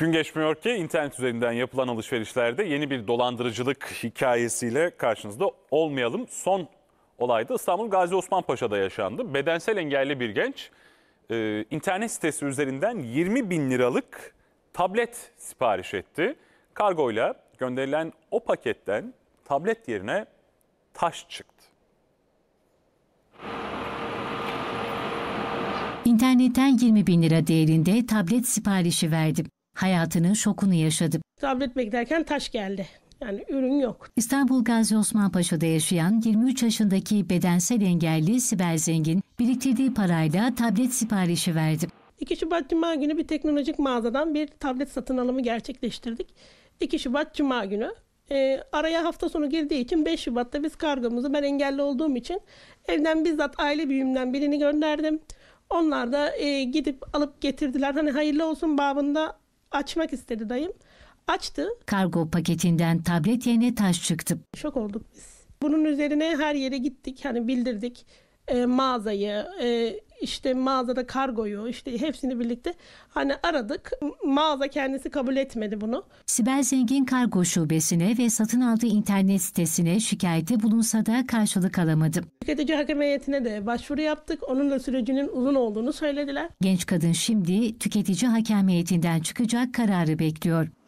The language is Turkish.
Gün geçmiyor ki internet üzerinden yapılan alışverişlerde yeni bir dolandırıcılık hikayesiyle karşınızda olmayalım. Son olay da İstanbul Gazi Osman Paşa'da yaşandı. Bedensel engelli bir genç e, internet sitesi üzerinden 20 bin liralık tablet sipariş etti. Kargoyla gönderilen o paketten tablet yerine taş çıktı. İnternetten 20 bin lira değerinde tablet siparişi verdim hayatının şokunu yaşadı. Tablet beklerken taş geldi. Yani ürün yok. İstanbul Gazi Osman yaşayan 23 yaşındaki bedensel engelli Sibel Zengin biriktirdiği parayla tablet siparişi verdi. 2 Şubat Cuma günü bir teknolojik mağazadan bir tablet satın alımı gerçekleştirdik. 2 Şubat Cuma günü e, araya hafta sonu girdiği için 5 Şubat'ta biz kargomuzu ben engelli olduğum için evden bizzat aile büyüğümden birini gönderdim. Onlar da e, gidip alıp getirdiler. Hani hayırlı olsun babında açmak istedi dayım. Açtı. Kargo paketinden tablet yerine taş çıktı. Şok olduk biz. Bunun üzerine her yere gittik. Hani bildirdik. E, mağazayı, e, işte mağazada kargoyu işte hepsini birlikte hani aradık. Mağaza kendisi kabul etmedi bunu. Sibel Zengin kargo şubesine ve satın aldığı internet sitesine şikayette bulunsa da karşılık alamadı. Tüketici hakem heyetine de başvuru yaptık. Onun da sürecinin uzun olduğunu söylediler. Genç kadın şimdi tüketici hakem heyetinden çıkacak kararı bekliyor.